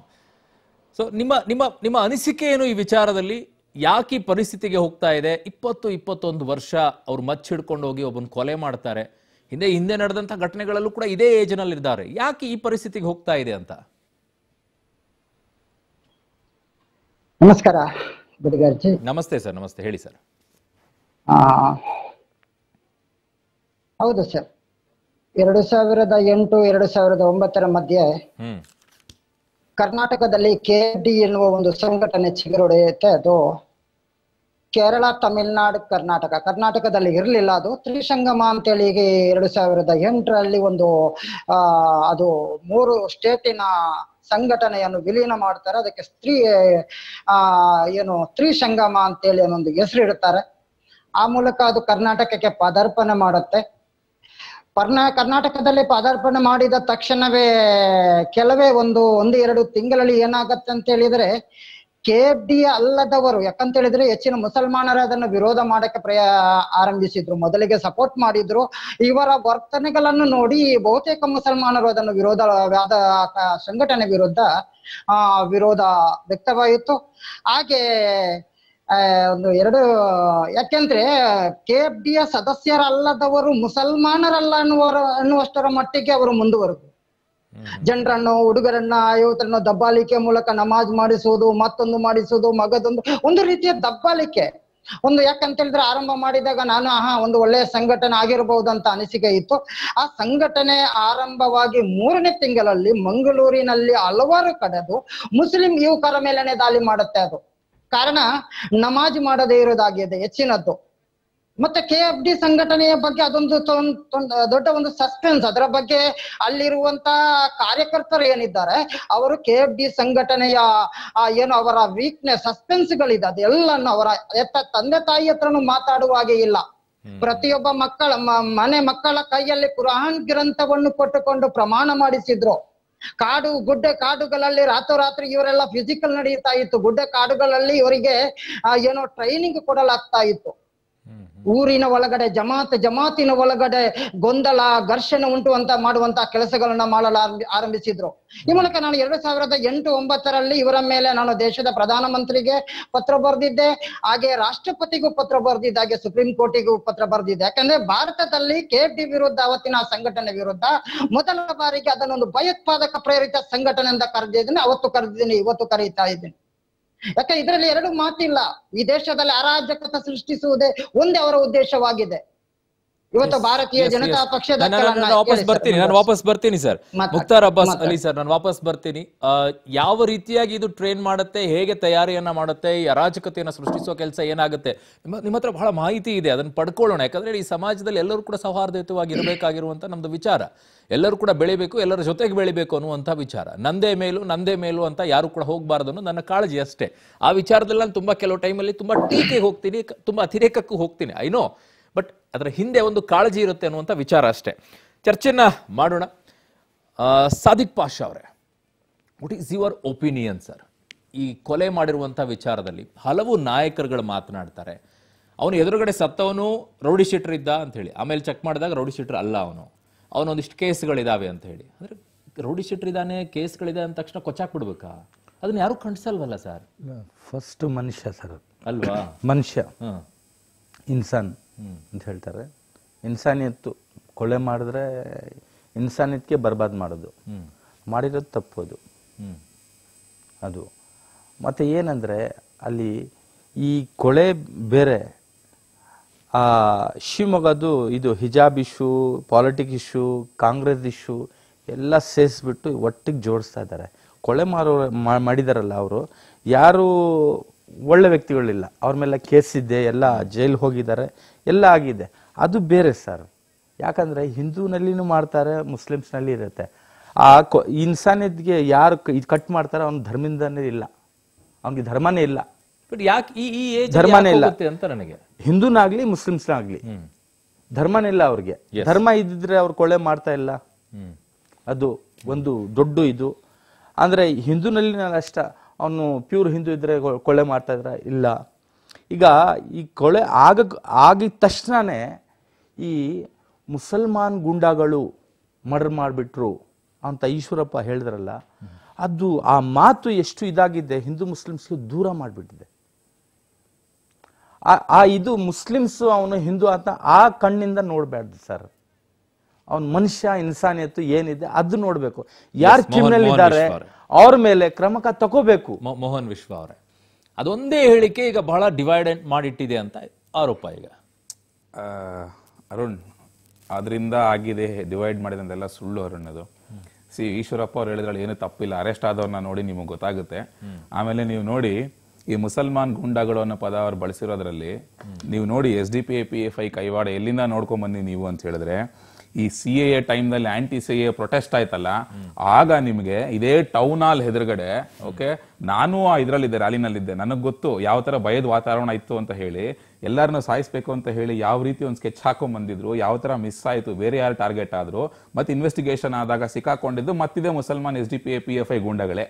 so ನಿಮ್ಮ ನಿಮ್ಮ ನಿಮ್ಮ ಅನಿಸಿಕೆ ಏನು ಈ ವಿಚಾರದಲ್ಲಿ ಯಾಕೆ ಪರಿಸ್ಥಿತಿಗೆ ಹೋಗ್ತಾ ಇದೆ ಇಪ್ಪತ್ತು ಇಪ್ಪತ್ತೊಂದು ವರ್ಷ ಅವ್ರು ಮಚ್ಚಿಡ್ಕೊಂಡು ಹೋಗಿ ಒಬ್ಬನ ಕೊಲೆ ಮಾಡ್ತಾರೆ ಹಿಂದೆ ಹಿಂದೆ ನಡೆದಂತ ಘಟನೆಗಳಲ್ಲೂ ಕೂಡ ಇದೇ ಏಜ್ನಲ್ಲಿ ಇದ್ದಾರೆ ಯಾಕೆ ಈ ಪರಿಸ್ಥಿತಿಗೆ ಹೋಗ್ತಾ ಇದೆ ಅಂತ ನಮಸ್ಕಾರ ನಮಸ್ತೆ ಸರ್ ನಮಸ್ತೆ ಹೇಳಿ ಸರ್ ಹೌದು ಸರ್ ಎರಡು ಸಾವಿರದ ಎಂಟು ಎರಡು ಸಾವಿರದ ಒಂಬತ್ತರ ಮಧ್ಯೆ ಕರ್ನಾಟಕದಲ್ಲಿ ಕೆ ಡಿ ಎನ್ನುವ ಒಂದು ಸಂಘಟನೆ ಚಿಗುರೊಡೆಯುತ್ತೆ ಅದು ಕೇರಳ ತಮಿಳುನಾಡು ಕರ್ನಾಟಕ ಕರ್ನಾಟಕದಲ್ಲಿ ಇರಲಿಲ್ಲ ಅದು ತ್ರಿಸಂಗಮ ಅಂತೇಳಿ ಎರಡು ಸಾವಿರದ ಎಂಟರಲ್ಲಿ ಒಂದು ಆ ಅದು ಮೂರು ಸ್ಟೇಟಿನ ಸಂಘಟನೆಯನ್ನು ವಿಲೀನ ಮಾಡ್ತಾರೆ ಅದಕ್ಕೆ ಸ್ತ್ರೀ ಆ ಏನು ತ್ರಿಸಂಗಮ ಅಂತೇಳಿ ಅನ್ನೊಂದು ಇಡ್ತಾರೆ ಆ ಮೂಲಕ ಅದು ಕರ್ನಾಟಕಕ್ಕೆ ಪದಾರ್ಪಣೆ ಮಾಡುತ್ತೆ ಪರ್ಣ ಕರ್ನಾಟಕದಲ್ಲಿ ಪಾದಾರ್ಪಣೆ ಮಾಡಿದ ತಕ್ಷಣವೇ ಕೆಲವೇ ಒಂದು ಒಂದು ಎರಡು ತಿಂಗಳಲ್ಲಿ ಏನಾಗತ್ತೆ ಅಂತ ಹೇಳಿದ್ರೆ ಕೆಎಫ್ಡಿ ಅಲ್ಲದವರು ಯಾಕಂತ ಹೇಳಿದ್ರೆ ಹೆಚ್ಚಿನ ಮುಸಲ್ಮಾನರು ಅದನ್ನು ವಿರೋಧ ಮಾಡಕ್ಕೆ ಪ್ರಯ ಆರಂಭಿಸಿದ್ರು ಮೊದಲಿಗೆ ಸಪೋರ್ಟ್ ಮಾಡಿದ್ರು ಇವರ ವರ್ತನೆಗಳನ್ನು ನೋಡಿ ಬಹುತೇಕ ಮುಸಲ್ಮಾನರು ಅದನ್ನು ವಿರೋಧ ವ್ಯಾದ ಸಂಘಟನೆ ವಿರುದ್ಧ ಆ ವಿರೋಧ ವ್ಯಕ್ತವಾಯಿತು ಹಾಗೆ ಒಂದು ಎರಡು ಯಾಕೆಂದ್ರೆ ಕೆ ಎಫ್ ಡಿ ಯ ಸದಸ್ಯರಲ್ಲದವರು ಮುಸಲ್ಮಾನರಲ್ಲ ಅನ್ನುವರು ಅನ್ನುವಷ್ಟರ ಮಟ್ಟಿಗೆ ಅವರು ಮುಂದುವರೆದು ಜನರನ್ನು ಹುಡುಗರನ್ನ ಯುವತರನ್ನ ದಬ್ಬಾಳಿಕೆ ಮೂಲಕ ನಮಾಜ್ ಮಾಡಿಸುವುದು ಮತ್ತೊಂದು ಮಾಡಿಸುವುದು ಮಗದೊಂದು ಒಂದು ರೀತಿಯ ದಬ್ಬಾಲಿಕೆ ಒಂದು ಯಾಕಂತ ಹೇಳಿದ್ರೆ ಆರಂಭ ಮಾಡಿದಾಗ ನಾನು ಆಹಾ ಒಂದು ಒಳ್ಳೆಯ ಸಂಘಟನೆ ಆಗಿರಬಹುದು ಅಂತ ಅನಿಸಿಕೆ ಇತ್ತು ಆ ಸಂಘಟನೆ ಆರಂಭವಾಗಿ ಮೂರನೇ ತಿಂಗಳಲ್ಲಿ ಮಂಗಳೂರಿನಲ್ಲಿ ಹಲವಾರು ಕಡೆದು ಮುಸ್ಲಿಂ ಯುವಕರ ಮೇಲೆನೆ ದಾಳಿ ಮಾಡುತ್ತೆ ಅದು ಕಾರಣ ನಮಾಜ್ ಮಾಡದೇ ಇರೋದಾಗಿದೆ ಹೆಚ್ಚಿನದ್ದು ಮತ್ತೆ ಕೆ ಎಫ್ ಡಿ ಸಂಘಟನೆಯ ಬಗ್ಗೆ ಅದೊಂದು ದೊಡ್ಡ ಒಂದು ಸಸ್ಪೆನ್ಸ್ ಅದರ ಬಗ್ಗೆ ಅಲ್ಲಿರುವಂತ ಕಾರ್ಯಕರ್ತರು ಏನಿದ್ದಾರೆ ಅವರು ಕೆ ಎಫ್ ಡಿ ಸಂಘಟನೆಯ ಏನು ಅವರ ವೀಕ್ನೆಸ್ ಸಸ್ಪೆನ್ಸ್ಗಳಿದೆ ಅದೆಲ್ಲನ್ನು ಅವರ ಎತ್ತ ತಂದೆ ತಾಯಿ ಹತ್ರನು ಮಾತಾಡುವ ಹಾಗೆ ಇಲ್ಲ ಪ್ರತಿಯೊಬ್ಬ ಮಕ್ಕಳ ಮನೆ ಮಕ್ಕಳ ಕೈಯಲ್ಲಿ ಕುರಾನ್ ಗ್ರಂಥವನ್ನು ಕೊಟ್ಟುಕೊಂಡು ಪ್ರಮಾಣ ಮಾಡಿಸಿದ್ರು ಕಾಡು ಗುಡ್ಡ ಕಾಡುಗಳಲ್ಲಿ ರಾತ್ರೋರಾತ್ರಿ ಇವರೆಲ್ಲ ಫಿಸಿಕಲ್ ನಡೀತಾ ಇತ್ತು ಗುಡ್ಡ ಕಾಡುಗಳಲ್ಲಿ ಇವರಿಗೆ ಏನೋ ಟ್ರೈನಿಂಗ್ ಕೊಡಲಾಗ್ತಾ ಇತ್ತು ಊರಿನ ಒಳಗಡೆ ಜಮಾತ್ ಜಮಾತಿನ ಒಳಗಡೆ ಗೊಂದಲ ಘರ್ಷಣೆ ಉಂಟು ಅಂತ ಮಾಡುವಂತ ಕೆಲಸಗಳನ್ನ ಮಾಡಲು ಆರಂಭಿಸಿದ್ರು ಈ ಮೂಲಕ ನಾನು ಎರಡು ಸಾವಿರದ ಎಂಟು ಒಂಬತ್ತರಲ್ಲಿ ಇವರ ಮೇಲೆ ನಾನು ದೇಶದ ಪ್ರಧಾನ ಮಂತ್ರಿಗೆ ಪತ್ರ ಬರೆದಿದ್ದೆ ಹಾಗೆ ರಾಷ್ಟ್ರಪತಿಗೂ ಪತ್ರ ಬರೆದಿದ್ದ ಹಾಗೆ ಸುಪ್ರೀಂ ಕೋರ್ಟಿಗೂ ಪತ್ರ ಬರೆದಿದ್ದೆ ಯಾಕಂದ್ರೆ ಭಾರತದಲ್ಲಿ ಕೆಎಫ್ಡಿ ವಿರುದ್ಧ ಅವತ್ತಿನ ಸಂಘಟನೆ ವಿರುದ್ಧ ಮೊದಲ ಬಾರಿಗೆ ಅದನ್ನೊಂದು ಭಯೋತ್ಪಾದಕ ಪ್ರೇರಿತ ಸಂಘಟನೆ ಅಂತ ಕರೆದಿದ್ದೀನಿ ಅವತ್ತು ಕರೆದಿದ್ದೀನಿ ಇವತ್ತು ಕರೀತಾ ಇದ್ದೀನಿ ಯಾಕೆ ಇದ್ರಲ್ಲಿ ಎರಡು ಮಾತಿಲ್ಲ ಈ ದೇಶದಲ್ಲಿ ಅರಾಜಕತೆ ಸೃಷ್ಟಿಸುವುದೇ ಒಂದೇ ಅವರ ಉದ್ದೇಶವಾಗಿದೆ ಇವತ್ತು ಭಾರತೀಯ ಜನತಾ ಪಕ್ಷದ ವಾಪಸ್ ಬರ್ತೀನಿ ನಾನು ವಾಪಸ್ ಬರ್ತೀನಿ ಸರ್ ಮುಕ್ತಾರ್ ಅಬ್ಬಾಸ್ ಅಲಿ ಸರ್ ನಾನು ವಾಪಸ್ ಬರ್ತೀನಿ ಯಾವ ರೀತಿಯಾಗಿ ಇದು ಟ್ರೈನ್ ಮಾಡುತ್ತೆ ಹೇಗೆ ತಯಾರಿಯನ್ನ ಮಾಡುತ್ತೆ ಈ ಅರಾಜಕತೆಯನ್ನು ಸೃಷ್ಟಿಸುವ ಕೆಲಸ ಏನಾಗುತ್ತೆ ನಿಮ್ಮ ಹತ್ರ ಬಹಳ ಮಾಹಿತಿ ಇದೆ ಅದನ್ನ ಪಡ್ಕೊಳ್ಳೋಣ ಯಾಕಂದ್ರೆ ಈ ಸಮಾಜದಲ್ಲಿ ಎಲ್ಲರೂ ಕೂಡ ಸೌಹಾರ್ದಯುತವಾಗಿ ಇರಬೇಕಾಗಿರುವಂತ ನಮ್ದು ವಿಚಾರ ಎಲ್ಲರೂ ಕೂಡ ಬೆಳಿಬೇಕು ಎಲ್ಲರ ಜೊತೆಗೆ ಬೆಳಿಬೇಕು ಅನ್ನುವಂಥ ವಿಚಾರ ನಂದೇ ಮೇಲೂ ನಂದೇ ಮೇಲೂ ಅಂತ ಯಾರು ಕೂಡ ಹೋಗಬಾರ್ದು ಅನ್ನೋ ನನ್ನ ಕಾಳಜಿ ಅಷ್ಟೇ ಆ ವಿಚಾರದಲ್ಲಿ ನಾನು ತುಂಬಾ ಕೆಲವು ಟೈಮಲ್ಲಿ ತುಂಬಾ ಟೀಕೆ ಹೋಗ್ತೀನಿ ತುಂಬಾ ಅತಿರೇಕಕ್ಕೂ ಹೋಗ್ತೀನಿ ಐನೋ ಬಟ್ ಅದರ ಹಿಂದೆ ಒಂದು ಕಾಳಜಿ ಇರುತ್ತೆ ಅನ್ನುವಂಥ ವಿಚಾರ ಅಷ್ಟೇ ಚರ್ಚೆನ ಮಾಡೋಣ ಸಾದಿಕ್ ಪಾಷಾ ಅವರೇ what is your opinion sir ಈ ಕೊಲೆ ಮಾಡಿರುವಂಥ ವಿಚಾರದಲ್ಲಿ ಹಲವು ನಾಯಕರುಗಳು ಮಾತನಾಡ್ತಾರೆ ಅವನು ಎದುರುಗಡೆ ಸತ್ತವನು ರೌಡಿ ಶೀಟರ್ ಇದ್ದ ಅಂತ ಹೇಳಿ ಆಮೇಲೆ ಚೆಕ್ ಮಾಡಿದಾಗ ರೌಡಿ ಶೀಟರ್ ಅಲ್ಲ ಅವನು ಅವನೊಂದಿಷ್ಟು ಕೇಸ್ಗಳಿದ್ದಾವೆ ಅಂತ ಹೇಳಿ ಅಂದರೆ ರೌಡಿ ಶೀಟರ್ ಇದ್ದಾನೆ ಕೇಸ್ಗಳಿದೆ ಅಂದ ತಕ್ಷಣ ಕೊಚ್ಚಾಕ್ಬಿಡ್ಬೇಕಾ ಅದನ್ನ ಯಾರು ಖಂಡಿಸಲ್ವಲ್ಲ ಸರ್ ಫಸ್ಟ್ ಮನುಷ್ಯ ಸರ್ ಅಲ್ವಾ ಮನುಷ್ಯ ಇನ್ಸಾನ್ ಅಂತ ಹೇಳ್ತಾರೆ ಇನ್ಸಾನಿಯತ್ತು ಕೊಳೆ ಮಾಡಿದ್ರೆ ಇನ್ಸಾನಿಯತ್ಗೆ ಬರ್ಬಾದ್ ಮಾಡೋದು ಮಾಡಿರೋದು ತಪ್ಪೋದು ಅದು ಮತ್ತೆ ಏನಂದ್ರೆ ಅಲ್ಲಿ ಈ ಕೊಳೆ ಬೇರೆ ಆ ಶಿವಮೊಗ್ಗದು ಇದು ಹಿಜಾಬ್ issue politic issue Congress issue ಎಲ್ಲ ಸೇರಿಸ್ಬಿಟ್ಟು ಒಟ್ಟಿಗೆ ಜೋಡಿಸ್ತಾ ಇದ್ದಾರೆ ಕೊಳೆ ಮಾರೋ ಮಾಡಿದಾರಲ್ಲ ಅವರು ಯಾರು ಒಳ್ಳೆ ವ್ಯಕ್ತಿಗಳಿಲ್ಲ ಅವ್ರ ಮೇಲೆ ಕೇಸ್ ಇದೆ ಎಲ್ಲ ಜೈಲ್ ಹೋಗಿದ್ದಾರೆ ಎಲ್ಲ ಆಗಿದೆ ಅದು ಬೇರೆ ಸರ್ ಯಾಕಂದರೆ ಹಿಂದೂನಲ್ಲಿನೂ ಮಾಡ್ತಾರೆ ಮುಸ್ಲಿಮ್ಸ್ನಲ್ಲಿ ಇರುತ್ತೆ ಆ ಇನ್ಸಾನಿಯತ್ಗೆ ಯಾರು ಇದು ಕಟ್ ಮಾಡ್ತಾರೆ ಅವ್ನ ಧರ್ಮದಿಂದನೇ ಇಲ್ಲ ಅವನಿಗೆ ಧರ್ಮನೇ ಇಲ್ಲ ಬಟ್ ಯಾಕೆ ಈ ಈ ಧರ್ಮನೇ ಇಲ್ಲ ಅಂತ ನನಗೆ ಹಿಂದೂನಾಗ್ಲಿ ಮುಸ್ಲಿಮ್ಸ್ನಾಗ್ಲಿ ಧರ್ಮನೇ ಇಲ್ಲ ಅವ್ರಿಗೆ ಧರ್ಮ ಇದ್ದಿದ್ರೆ ಅವ್ರು ಕೊಳೆ ಮಾಡ್ತಾ ಇಲ್ಲ ಅದು ಒಂದು ದೊಡ್ಡ ಇದು ಅಂದ್ರೆ ಹಿಂದೂನಲ್ಲಿ ನಾನು ಅಷ್ಟ ಅವನು ಪ್ಯೂರ್ ಹಿಂದೂ ಇದ್ರೆ ಕೊಳೆ ಮಾಡ್ತಾ ಇದ್ರ ಇಲ್ಲ ಈಗ ಈ ಕೊಳೆ ಆಗ ಆಗಿದ ತಕ್ಷಣ ಈ ಮುಸಲ್ಮಾನ್ ಗುಂಡಾಗಳು ಮರ್ಡರ್ ಮಾಡಿಬಿಟ್ರು ಅಂತ ಈಶ್ವರಪ್ಪ ಹೇಳಿದ್ರಲ್ಲ ಅದು ಆ ಮಾತು ಎಷ್ಟು ಇದಾಗಿದೆ ಹಿಂದೂ ಮುಸ್ಲಿಮ್ಸ್ಗೆ ದೂರ ಮಾಡಿಬಿಟ್ಟಿದೆ ಆ ಇದು ಮುಸ್ಲಿಮ್ಸ್ ಅವನು ಹಿಂದೂ ಅಂತ ಆ ಕಣ್ಣಿಂದ ನೋಡಬಾರ್ದು ಸರ್ ಅವನ ಮನುಷ್ಯ ಇನ್ಸಾನಿಯತ್ತು ಏನಿದೆ ಅದು ನೋಡಬೇಕು ಯಾರು ಕ್ರಿಮಿನಲ್ ಇದ್ದಾರೆ ಅವ್ರ ಮೇಲೆ ಕ್ರಮಕ ತಗೋಬೇಕು ಮೋಹನ್ ವಿಶ್ವ ಅವರೇ ಅದೊಂದೇ ಹೇಳಿಕೆ ಈಗ ಬಹಳ ಡಿವೈಡ್ ಮಾಡಿಟ್ಟಿದೆ ಅಂತ ಆರೋಪ ಈಗ ಅರುಣ್ ಅದರಿಂದ ಆಗಿದೆ ಡಿವೈಡ್ ಮಾಡಿದಂತೆಲ್ಲ ಸುಳ್ಳು ಅರುಣ್ ಅದು ಸಿ ಈಶ್ವರಪ್ಪ ಅವ್ರು ಹೇಳಿದ್ರೆ ಏನು ತಪ್ಪಿಲ್ಲ ಅರೆಸ್ಟ್ ಆದವ್ರನ್ನ ನೋಡಿ ನಿಮಗೆ ಗೊತ್ತಾಗುತ್ತೆ ಆಮೇಲೆ ನೀವು ನೋಡಿ ಈ ಮುಸಲ್ಮಾನ್ ಗುಂಡಾಗಳು ಅನ್ನೋ ಪದ ಅವ್ರು ಬಳಸಿರೋದ್ರಲ್ಲಿ ನೀವು ನೋಡಿ S D P A P F I ಕೈವಾಡ ಎಲ್ಲಿಂದ ನೋಡ್ಕೊಂಡ್ ಬಂದಿ ನೀವು ಅಂತ ಹೇಳಿದ್ರೆ ಈ ಸಿ ಎ ಟೈಮ್ನಲ್ಲಿ ಆಂಟಿ ಸಿ ಎ ಪ್ರೊಟೆಸ್ಟ್ ಆಯ್ತಲ್ಲ ಆಗ ನಿಮಗೆ ಇದೇ ಟೌನ್ ಹಾಲ್ ಎದುರುಗಡೆ ಓಕೆ ನಾನು ಆ ಇದರಲ್ಲಿದ್ದೆ ರ್ಯಾಲಿನಲ್ಲಿದ್ದೆ ನನಗೆ ಗೊತ್ತು ಯಾವ ತರ ಭಯದ ವಾತಾವರಣ ಇತ್ತು ಅಂತ ಹೇಳಿ ಎಲ್ಲರನ್ನೂ ಸಾಯಿಸ್ಬೇಕು ಅಂತ ಹೇಳಿ ಯಾವ ರೀತಿ ಒಂದು ಸ್ಕೆಚ್ ಹಾಕೊಂಡ್ ಬಂದಿದ್ರು ಯಾವ ತರ ಮಿಸ್ ಆಯ್ತು ಬೇರೆ ಯಾರು ಟಾರ್ಗೆಟ್ ಆದ್ರು ಮತ್ತೆ ಇನ್ವೆಸ್ಟಿಗೇಷನ್ ಆದಾಗ ಸಿಕ್ಕಾಕೊಂಡಿದ್ದು ಮತ್ತಿದೆ ಮುಸಲ್ಮಾನ್ S D P A P F I ಗುಂಡಗಳೇ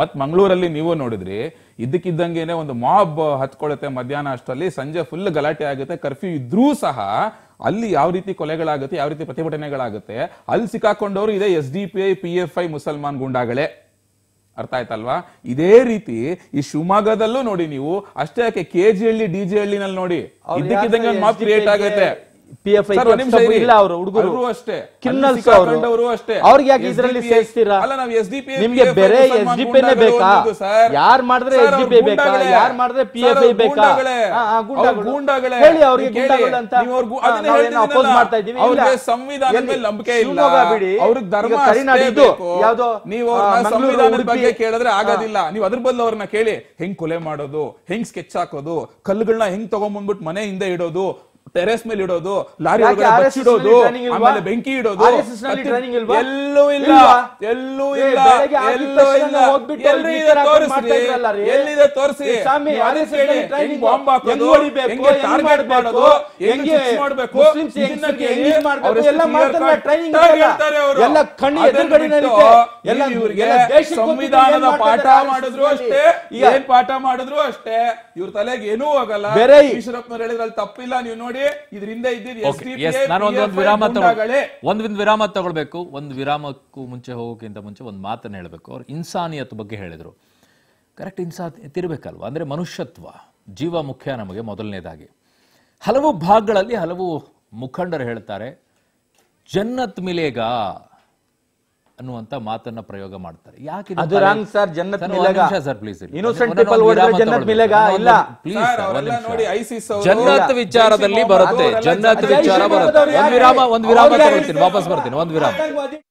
ಮತ್ ಮಂಗಳೂರಲ್ಲಿ ನೀವು ನೋಡಿದ್ರಿ ಇದ್ದಕ್ಕಿದ್ದಂಗೆನೆ ಒಂದು ಮಾಬ್ ಹತ್ಕೊಳ್ಳುತ್ತೆ ಮಧ್ಯಾಹ್ನ ಅಷ್ಟರಲ್ಲಿ ಸಂಜೆ ಫುಲ್ ಗಲಾಟೆ ಆಗುತ್ತೆ ಕರ್ಫ್ಯೂ ಇದ್ರೂ ಸಹ ಅಲ್ಲಿ ಯಾವ ರೀತಿ ಕೊಲೆಗಳಾಗುತ್ತೆ ಯಾವ ರೀತಿ ಪ್ರತಿಭಟನೆಗಳಾಗುತ್ತೆ ಅಲ್ಲಿ ಸಿಕ್ಕಾಕೊಂಡವರು ಇದೇ S D P I P F I ಮುಸಲ್ಮಾನ್ ಗುಂಡಾಗಳೇ ಅರ್ಥ ಆಯ್ತಲ್ವಾ ಇದೇ ರೀತಿ ಈ ಶಿವಮೊಗ್ಗದಲ್ಲೂ ನೋಡಿ ನೀವು ಅಷ್ಟೇ ಯಾಕೆ K G Halli D J ಹಳ್ಳಿನಲ್ಲಿ ನೋಡಿ ಕ್ರಿಯೇಟ್ ಆಗುತ್ತೆ ಪಿ ಎಫ್ ಇಲ್ಲ ಅವರು ಹುಡುಗರು ಅಷ್ಟೇ ಕ್ರಿಮಿನಲ್ಸ್ ಅವರು ಅಷ್ಟೇ ಅವ್ರಿಗೆ ಯಾಕೆ ಇದರಲ್ಲಿ ಸೇರಿಸ್ತೀರಾ ನಿಮ್ಗೆ ಬೇರೆ ಎಸ್ ಡಿ ಪಿ ಬೇಕಾ ಯಾರ್ ಮಾಡಿದ್ರೆ ಎಸ್ ಡಿ ಪಿ ಬೇಕಾ ಯಾರ್ ಮಾಡಿದ್ರೆ ಪಿ ಎಫ್ ಐ ಬೇಕಾ ಗೂಂಡಾಗಳೇ ಹೇಳಿ ಅವ್ರಿಗೆ ಗೂಂಡಾಗಳು ಅಂತ ಅಪೋಸ್ ಮಾಡ್ತಾ ಇದೀವಿ ಅವ್ರ ಸಂವಿಧಾನ ಮೇಲೆ ನಂಬಿಕೆ ಇಲ್ಲ ಬಿಡಿ ಅವ್ರಿಗೆ ಧರ್ಮ ಕರಿನಾಡು ಇದು ನೀವು ಸಂವಿಧಾನದ ಬಗ್ಗೆ ಕೇಳಿದ್ರೆ ಆಗೋದಿಲ್ಲ ನೀವು ಅದ್ರ ಬದಲು ಅವ್ರನ್ನ ಕೇಳಿ ಹೆಂಗ್ ಕೊಲೆ ಮಾಡೋದು ಹೆಂಗ್ ಸ್ಕೆಚ್ ಹಾಕೋದು ಕಲ್ಲುಗಳನ್ನ ಹೆಂಗ್ ತಗೊಂಡ್ಬಂದ್ಬಿಟ್ಟು ಮನೆ ಹಿಂದೆ ಇಡೋದು ಟೆರೆಸ್ ಮೇಲೆ ಇಡೋದು ಲಾರಿ ಬಚ್ಚಿಡೋದು ಆಮೇಲೆ ಬೆಂಕಿ ಇಡೋದು ಎಲ್ಲೂ ಇಲ್ಲ ಎಲ್ಲೂ ಇಲ್ಲ ಎಲ್ಲೂ ಇಲ್ಲ ಎಲ್ಲಿದೆ ತೋರಿಸಿ ಸ್ವಾಮಿ ಎಲ್ಲಿದೆ ಟ್ರೈನಿಂಗ್ ಬಾಂಬ್ ಹಾಕೋದು ಹೆಂಗೆ ಟಾರ್ಗೆಟ್ ಮಾಡೋದು ಹೆಂಗೆ ಮಾಡಬೇಕು ಎಲ್ಲ ಟ್ರೈನಿಂಗ್ ಹೇಳ್ತಾರೆ ಅವರು ಎಲ್ಲ ಕಣ್ಣು ಎದುರುಗಡೆನಲ್ಲಿ ಎಲ್ಲ ಇವರಿಗೆ ಸಂವಿಧಾನದ ಪಾಠ ಮಾಡಿದ್ರು ಅಷ್ಟೇ ಏನ್ ಪಾಠ ಮಾಡಿದ್ರು ಅಷ್ಟೇ ಇವ್ರ ತಲೆಗೆ ಏನೂ ಆಗಲ್ಲ ಈಶ್ವರಪ್ಪನವ್ರು ಹೇಳಿದ್ರಲ್ಲಿ ತಪ್ಪಿಲ್ಲ ನೀವು ನೋಡಿ ನೋಡಿ ಇದರಿಂದ ವಿರಾಮ ಒಂದು ವಿರಾಮ ತಗೊಳ್ಬೇಕು ಒಂದು ವಿರಾಮಕ್ಕೂ ಮುಂಚೆ ಹೋಗೋಕ್ಕಿಂತ ಮುಂಚೆ ಒಂದು ಮಾತನ್ನ ಹೇಳ್ಬೇಕು ಅವ್ರು ಇನ್ಸಾನಿಯತ್ ಬಗ್ಗೆ ಹೇಳಿದ್ರು ಕರೆಕ್ಟ್ ಇನ್ಸಾನಿಯತ್ ಇರಬೇಕಲ್ವ ಅಂದ್ರೆ ಮನುಷ್ಯತ್ವ ಜೀವ ಮುಖ್ಯ ನಮಗೆ ಮೊದಲನೇದಾಗಿ ಹಲವು ಭಾಗಗಳಲ್ಲಿ ಹಲವು ಮುಖಂಡರು ಹೇಳ್ತಾರೆ ಜನ್ನತ್ ಮಿಲೇಗಾ ಅನ್ನುವಂತ ಮಾತನ್ನ ಪ್ರಯೋಗ ಮಾಡ್ತಾರೆ ಯಾಕೆ ಅದು ರಾಂಗ್ ಸರ್ ಜನ್ನತ್ ಮಿಲೆಗಾ ಸರ್ ಪ್ಲೀಸ್ ಇನ್ನೋಸೆಂಟ್ ಪೀಪಲ್ ಓಡಿದ್ರೆ ಜನ್ನತ್ ಮಿಲೆಗಾ ಇಲ್ಲ ಪ್ಲೀಸ್ ನೋಡಿ ಐಸಿಸ್ ಜನ್ನತ್ ವಿಚಾರದಲ್ಲಿ ಬರುತ್ತೆ ಜನ್ನತ್ ವಿಚಾರ ಬರುತ್ತೆ ಒಂದು ವಿರಾಮ ಒಂದು ವಿರಾಮ ತಗೊಳ್ತೀನಿ ವಾಪಸ್ ಬರ್ತೀನಿ ಒಂದು ವಿರಾಮ